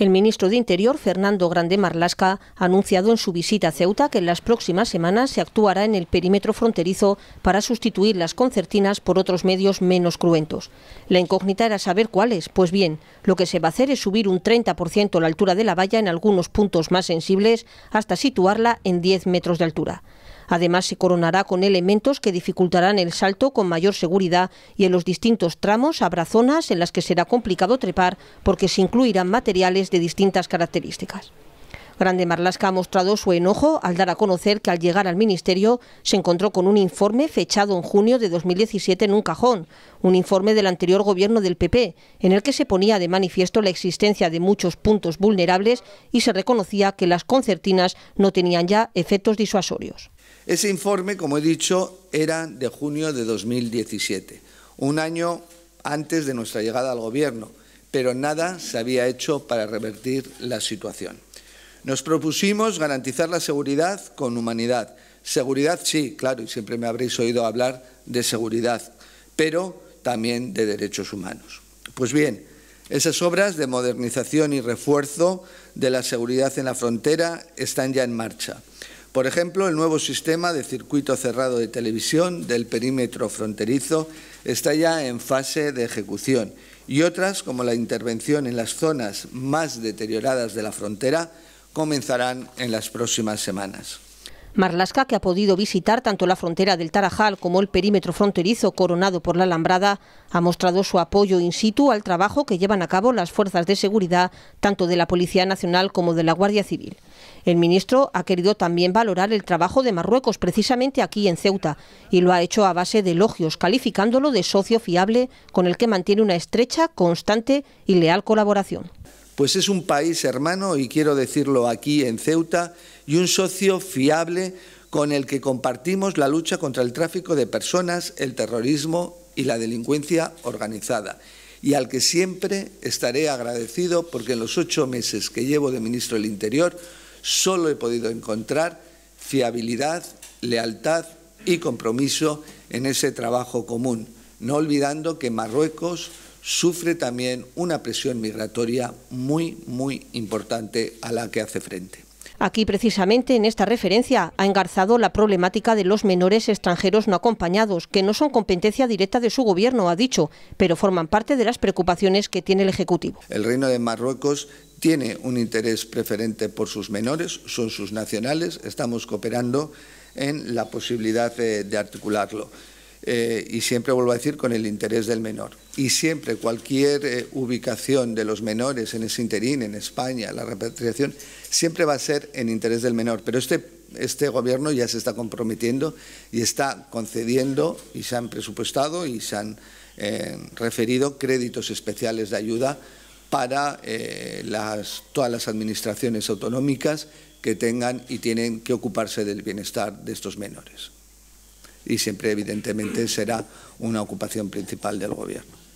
El ministro de Interior, Fernando Grande Marlasca, ha anunciado en su visita a Ceuta que en las próximas semanas se actuará en el perímetro fronterizo para sustituir las concertinas por otros medios menos cruentos. La incógnita era saber cuáles. Pues bien, lo que se va a hacer es subir un 30% la altura de la valla en algunos puntos más sensibles hasta situarla en 10 metros de altura. Además, se coronará con elementos que dificultarán el salto con mayor seguridad y en los distintos tramos habrá zonas en las que será complicado trepar porque se incluirán materiales de distintas características. Grande Marlasca ha mostrado su enojo al dar a conocer que al llegar al Ministerio se encontró con un informe fechado en junio de 2017 en un cajón, un informe del anterior gobierno del PP, en el que se ponía de manifiesto la existencia de muchos puntos vulnerables y se reconocía que las concertinas no tenían ya efectos disuasorios. Ese informe, como he dicho, era de junio de 2017, un año antes de nuestra llegada al Gobierno, pero nada se había hecho para revertir la situación. Nos propusimos garantizar la seguridad con humanidad. Seguridad, sí, claro, y siempre me habréis oído hablar de seguridad, pero también de derechos humanos. Pues bien, esas obras de modernización y refuerzo de la seguridad en la frontera están ya en marcha. Por ejemplo, el nuevo sistema de circuito cerrado de televisión del perímetro fronterizo está ya en fase de ejecución y otras, como la intervención en las zonas más deterioradas de la frontera, comenzarán en las próximas semanas. Marlasca, que ha podido visitar tanto la frontera del Tarajal como el perímetro fronterizo coronado por la Alambrada, ha mostrado su apoyo in situ al trabajo que llevan a cabo las fuerzas de seguridad, tanto de la Policía Nacional como de la Guardia Civil. El ministro ha querido también valorar el trabajo de Marruecos, precisamente aquí en Ceuta, y lo ha hecho a base de elogios, calificándolo de socio fiable con el que mantiene una estrecha, constante y leal colaboración pues es un país hermano, y quiero decirlo aquí en Ceuta, y un socio fiable con el que compartimos la lucha contra el tráfico de personas, el terrorismo y la delincuencia organizada, y al que siempre estaré agradecido porque en los ocho meses que llevo de ministro del Interior solo he podido encontrar fiabilidad, lealtad y compromiso en ese trabajo común, no olvidando que Marruecos sufre también una presión migratoria muy, muy importante a la que hace frente. Aquí precisamente en esta referencia ha engarzado la problemática de los menores extranjeros no acompañados, que no son competencia directa de su gobierno, ha dicho, pero forman parte de las preocupaciones que tiene el Ejecutivo. El Reino de Marruecos tiene un interés preferente por sus menores, son sus nacionales, estamos cooperando en la posibilidad de, de articularlo. Eh, y siempre vuelvo a decir con el interés del menor. Y siempre cualquier eh, ubicación de los menores en ese interín, en España, la repatriación, siempre va a ser en interés del menor. Pero este, este gobierno ya se está comprometiendo y está concediendo y se han presupuestado y se han eh, referido créditos especiales de ayuda para todas las administraciones autonómicas que tengan y tienen que ocuparse del bienestar de estos menores y siempre evidentemente será una ocupación principal del Gobierno.